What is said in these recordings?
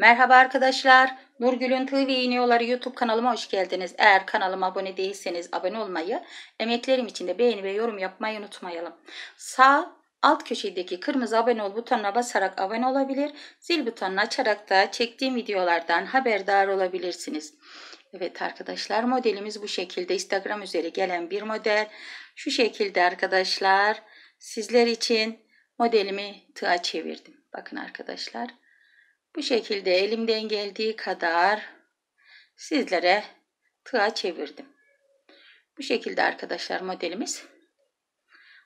Merhaba arkadaşlar. Nurgül'ün Tığ ve YouTube kanalıma hoş geldiniz. Eğer kanalıma abone değilseniz abone olmayı, emeklerim için de beğeni ve yorum yapmayı unutmayalım. Sağ alt köşedeki kırmızı abone ol butonuna basarak abone olabilir. Zil butonunu açarak da çektiğim videolardan haberdar olabilirsiniz. Evet arkadaşlar modelimiz bu şekilde. Instagram üzeri gelen bir model. Şu şekilde arkadaşlar sizler için modelimi tığa çevirdim. Bakın arkadaşlar bu şekilde elimden geldiği kadar sizlere tığa çevirdim. Bu şekilde arkadaşlar modelimiz.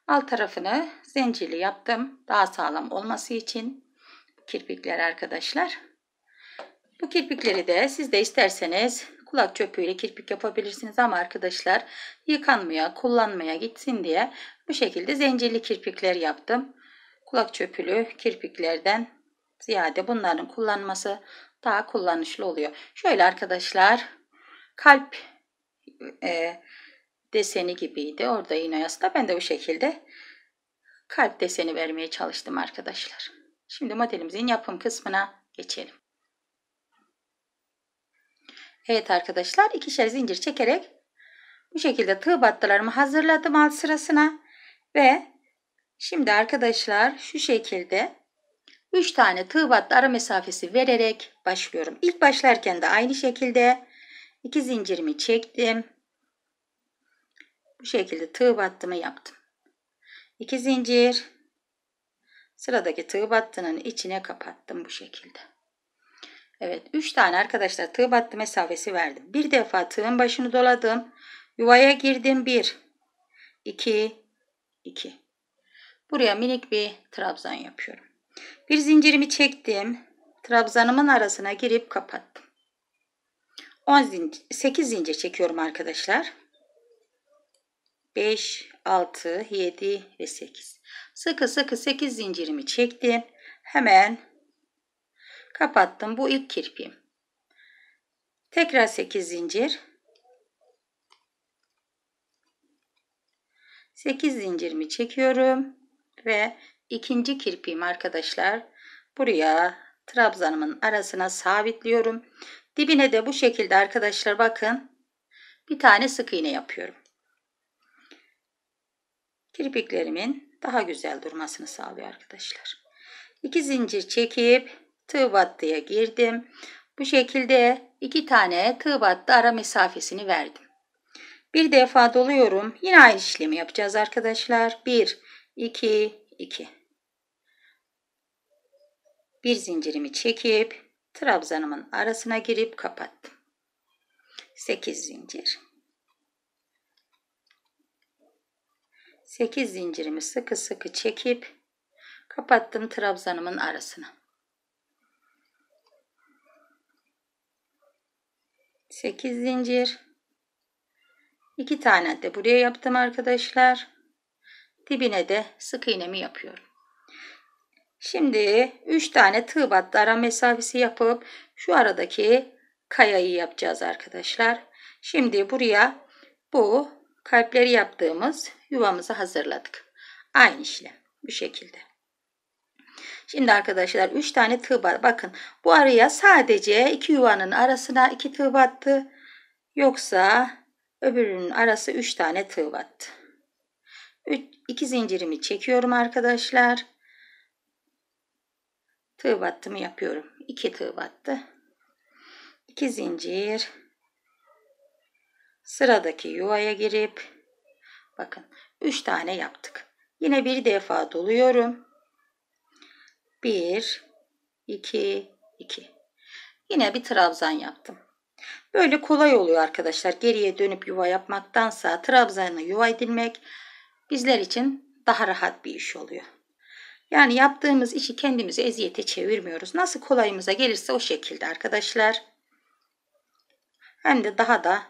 Alt tarafını zincirli yaptım. Daha sağlam olması için kirpikler arkadaşlar. Bu kirpikleri de siz de isterseniz kulak çöpüyle kirpik yapabilirsiniz ama arkadaşlar yıkanmaya, kullanmaya gitsin diye bu şekilde zincirli kirpikler yaptım. Kulak çöpülü kirpiklerden ziyade bunların kullanması daha kullanışlı oluyor. Şöyle arkadaşlar kalp e, deseni gibiydi. Orada iğneyasta ben de bu şekilde kalp deseni vermeye çalıştım arkadaşlar. Şimdi modelimizin yapım kısmına geçelim. Evet arkadaşlar ikişer zincir çekerek bu şekilde tığ battılarımı hazırladım alt sırasına ve şimdi arkadaşlar şu şekilde 3 tane tığ battı ara mesafesi vererek başlıyorum. İlk başlarken de aynı şekilde 2 zincirimi çektim. Bu şekilde tığ battımı yaptım. 2 zincir sıradaki tığ battının içine kapattım bu şekilde. Evet 3 tane arkadaşlar tığ battı mesafesi verdim. Bir defa tığın başını doladım. Yuvaya girdim 1 2 2 Buraya minik bir trabzan yapıyorum. Bir zincirimi çektim. Trabzanımın arasına girip kapattım. 10 zincir, 8 zincir çekiyorum arkadaşlar. 5, 6, 7 ve 8. Sıkı sıkı 8 zincirimi çektim. Hemen kapattım. Bu ilk kirpiğim. Tekrar 8 zincir. 8 zincirimi çekiyorum ve ikinci kirpiğim arkadaşlar. Buraya trabzanımın arasına sabitliyorum. Dibine de bu şekilde arkadaşlar bakın. Bir tane sık iğne yapıyorum. Kirpiklerimin daha güzel durmasını sağlıyor arkadaşlar. İki zincir çekip tığ battıya girdim. Bu şekilde iki tane tığ battı ara mesafesini verdim. Bir defa doluyorum. Yine aynı işlemi yapacağız arkadaşlar. 1, 2, 2 bir zincirimi çekip trabzanımın arasına girip kapattım 8 zincir 8 zincirimi sıkı sıkı çekip kapattım trabzanımın arasına 8 zincir 2 tane de buraya yaptım arkadaşlar Dibine de sık iğnemi yapıyorum. Şimdi 3 tane tığ battı ara mesafesi yapıp şu aradaki kayayı yapacağız arkadaşlar. Şimdi buraya bu kalpleri yaptığımız yuvamızı hazırladık. Aynı işlem bu şekilde. Şimdi arkadaşlar 3 tane tığ battı. Bakın bu araya sadece iki yuvanın arasına 2 tığ battı. Yoksa öbürünün arası 3 tane tığ battı. 3 2 zincirimi çekiyorum arkadaşlar. Tığ battımı yapıyorum. 2 tığ battı. 2 zincir. Sıradaki yuvaya girip bakın 3 tane yaptık. Yine bir defa doluyorum. 1 2 2. Yine bir trabzan yaptım. Böyle kolay oluyor arkadaşlar. Geriye dönüp yuva yapmaktansa trabzanı yuva edilmek bizler için daha rahat bir iş oluyor. Yani yaptığımız işi kendimizi eziyete çevirmiyoruz. Nasıl kolayımıza gelirse o şekilde arkadaşlar. Hem de daha da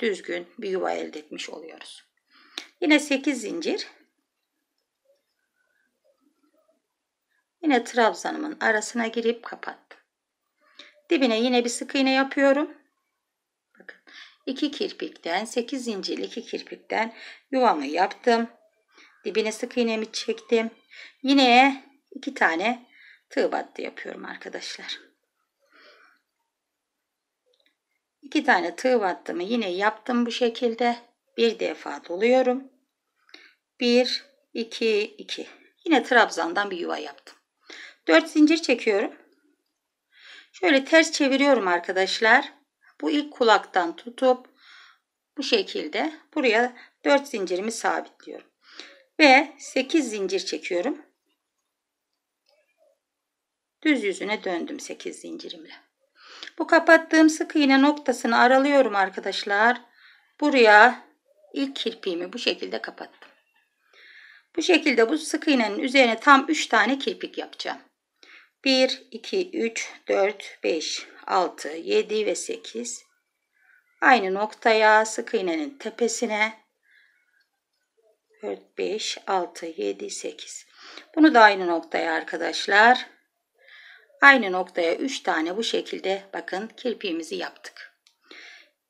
düzgün bir yuva elde etmiş oluyoruz. Yine 8 zincir. Yine trabzanımın arasına girip kapattım. Dibine yine bir sık iğne yapıyorum. Bakın 2 kirpikten 8 zincir 2 kirpikten yuvamı yaptım. Dibine sık iğnemi çektim. Yine 2 tane tığ battı yapıyorum arkadaşlar. 2 tane tığ battımı yine yaptım bu şekilde. Bir defa doluyorum. 1 2 2. Yine trabzandan bir yuva yaptım. 4 zincir çekiyorum. Şöyle ters çeviriyorum arkadaşlar. Bu ilk kulaktan tutup bu şekilde buraya 4 zincirimi sabitliyorum. Ve 8 zincir çekiyorum. Düz yüzüne döndüm 8 zincirimle. Bu kapattığım sık iğne noktasını aralıyorum arkadaşlar. Buraya ilk kirpiğimi bu şekilde kapattım. Bu şekilde bu sık iğnenin üzerine tam 3 tane kirpik yapacağım. 1, 2, 3, 4, 5, 6, 7 ve 8. Aynı noktaya sık iğnenin tepesine 4, 5, 6, 7, 8. Bunu da aynı noktaya arkadaşlar. Aynı noktaya 3 tane bu şekilde bakın kirpiğimizi yaptık.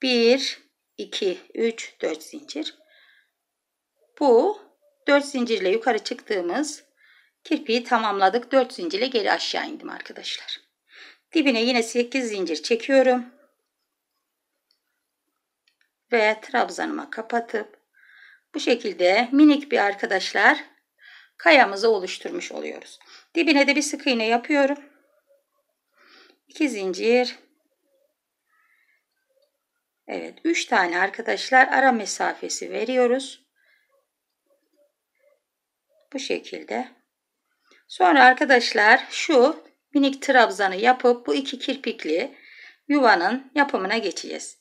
1, 2, 3, 4 zincir. Bu 4 zincirle yukarı çıktığımız Kirpiği tamamladık. 4 zincirle geri aşağı indim arkadaşlar. Dibine yine 8 zincir çekiyorum. Ve trabzanıma kapatıp bu şekilde minik bir arkadaşlar kayamızı oluşturmuş oluyoruz. Dibine de bir sık iğne yapıyorum. 2 zincir. Evet 3 tane arkadaşlar ara mesafesi veriyoruz. Bu şekilde Sonra arkadaşlar şu minik trabzanı yapıp bu iki kirpikli yuvanın yapımına geçeceğiz.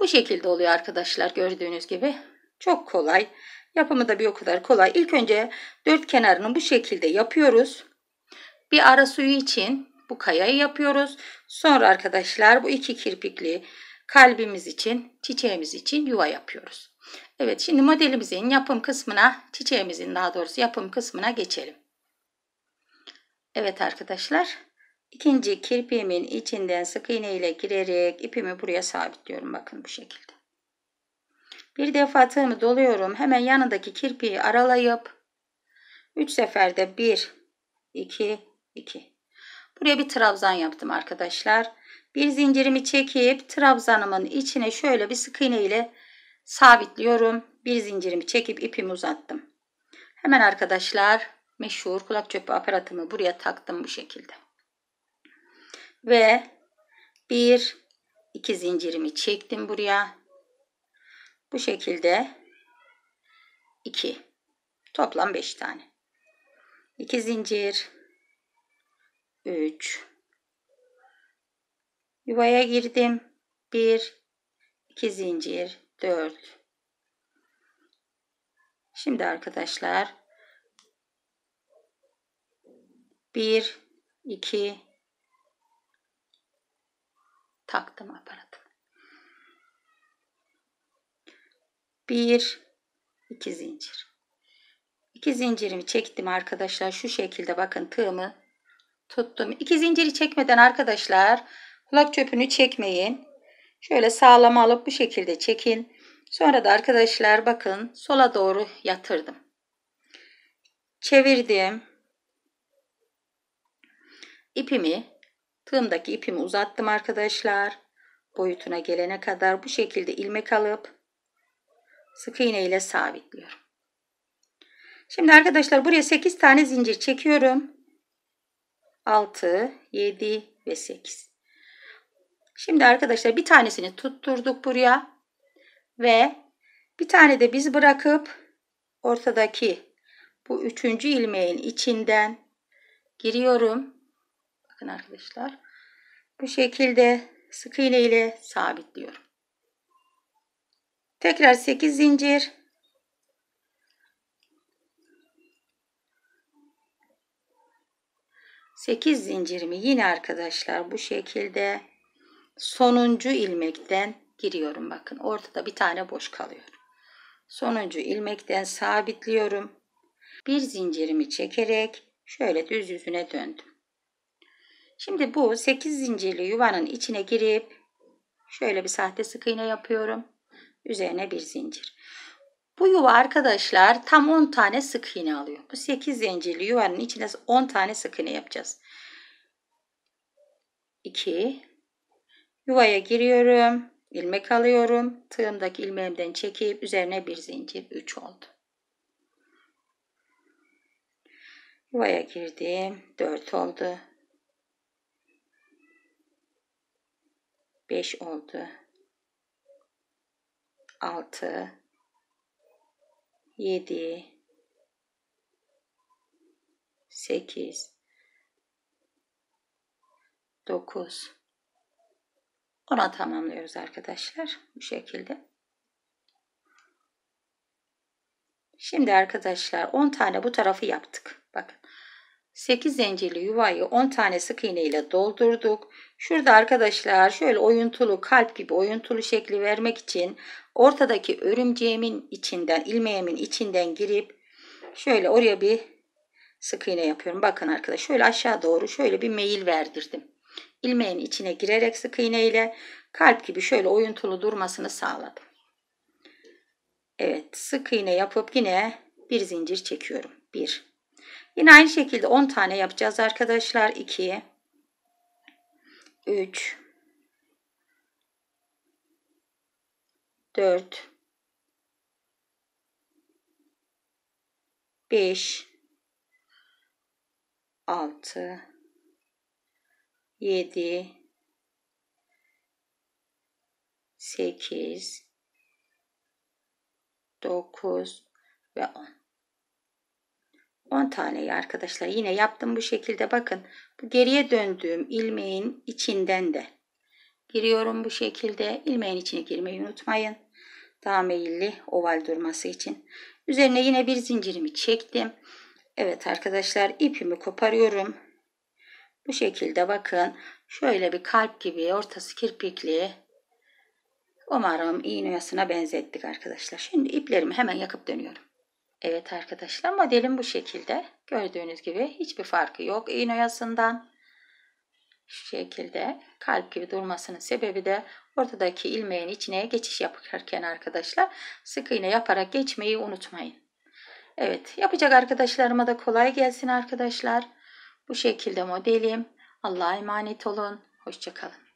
Bu şekilde oluyor arkadaşlar gördüğünüz gibi. Çok kolay. Yapımı da bir o kadar kolay. İlk önce dört kenarını bu şekilde yapıyoruz. Bir ara suyu için bu kayayı yapıyoruz. Sonra arkadaşlar bu iki kirpikli kalbimiz için, çiçeğimiz için yuva yapıyoruz. Evet şimdi modelimizin yapım kısmına, çiçeğimizin daha doğrusu yapım kısmına geçelim. Evet arkadaşlar. ikinci kirpiğimin içinden sık iğne ile girerek ipimi buraya sabitliyorum. Bakın bu şekilde. Bir defa tığımı doluyorum. Hemen yanındaki kirpiği aralayıp 3 seferde 1 2 2. Buraya bir trabzan yaptım arkadaşlar. Bir zincirimi çekip trabzanımın içine şöyle bir sık iğne ile sabitliyorum. Bir zincirimi çekip ipimi uzattım. Hemen arkadaşlar meşhur kulak çöpü aparatımı buraya taktım bu şekilde. Ve bir iki zincirimi çektim buraya. Bu şekilde iki toplam beş tane. 2 zincir üç yuvaya girdim bir iki zincir dört şimdi arkadaşlar 1 2 taktım aparatı. 1 2 zincir. 2 zincirimi çektim arkadaşlar. Şu şekilde bakın tığımı tuttum. 2 zinciri çekmeden arkadaşlar kulak çöpünü çekmeyin. Şöyle sağlam alıp bu şekilde çekin. Sonra da arkadaşlar bakın sola doğru yatırdım. Çevirdim ipimi tığımdaki ipimi uzattım arkadaşlar. Boyutuna gelene kadar bu şekilde ilmek alıp sık iğne ile sabitliyorum. Şimdi arkadaşlar buraya 8 tane zincir çekiyorum. 6, 7 ve 8. Şimdi arkadaşlar bir tanesini tutturduk buraya ve bir tane de biz bırakıp ortadaki bu üçüncü ilmeğin içinden giriyorum Bakın arkadaşlar. Bu şekilde sık iğne ile sabitliyorum. Tekrar 8 zincir. Sekiz zincirimi yine arkadaşlar bu şekilde sonuncu ilmekten giriyorum. Bakın ortada bir tane boş kalıyor. Sonuncu ilmekten sabitliyorum. Bir zincirimi çekerek şöyle düz yüzüne döndüm. Şimdi bu 8 zincirli yuvanın içine girip şöyle bir sahte sık iğne yapıyorum. Üzerine bir zincir. Bu yuva arkadaşlar tam 10 tane sık iğne alıyor. Bu 8 zincirli yuvanın içine 10 tane sık iğne yapacağız. 2 Yuvaya giriyorum. ilmek alıyorum. Tığımdaki ilmeğimden çekip üzerine bir zincir 3 oldu. Yuvaya girdim. 4 oldu. 5 oldu. 6 7 8 9 10'a tamamlıyoruz arkadaşlar bu şekilde. Şimdi arkadaşlar 10 tane bu tarafı yaptık. Bakın 8 zincirli yuvayı 10 tane sık iğne ile doldurduk. Şurada arkadaşlar şöyle oyuntulu kalp gibi oyuntulu şekli vermek için ortadaki örümceğimin içinden ilmeğimin içinden girip şöyle oraya bir sık iğne yapıyorum. Bakın arkadaşlar şöyle aşağı doğru şöyle bir meyil verdirdim. İlmeğin içine girerek sık iğne ile kalp gibi şöyle oyuntulu durmasını sağladım. Evet sık iğne yapıp yine bir zincir çekiyorum. 1 Yine aynı şekilde 10 tane yapacağız arkadaşlar. 2 3 4 5 6 7 8 9 ve 10 10 taneyi arkadaşlar yine yaptım bu şekilde bakın bu geriye döndüğüm ilmeğin içinden de giriyorum bu şekilde ilmeğin içine girmeyi unutmayın daha meyilli oval durması için üzerine yine bir zincirimi çektim Evet arkadaşlar ipimi koparıyorum bu şekilde bakın şöyle bir kalp gibi ortası kirpikli umarım iğne benzettik arkadaşlar şimdi iplerimi hemen yakıp dönüyorum Evet arkadaşlar modelim bu şekilde. Gördüğünüz gibi hiçbir farkı yok iğne oyasından. Şu şekilde kalp gibi durmasının sebebi de ortadaki ilmeğin içine geçiş yaparken arkadaşlar sık iğne yaparak geçmeyi unutmayın. Evet yapacak arkadaşlarıma da kolay gelsin arkadaşlar. Bu şekilde modelim. Allah'a emanet olun. Hoşçakalın.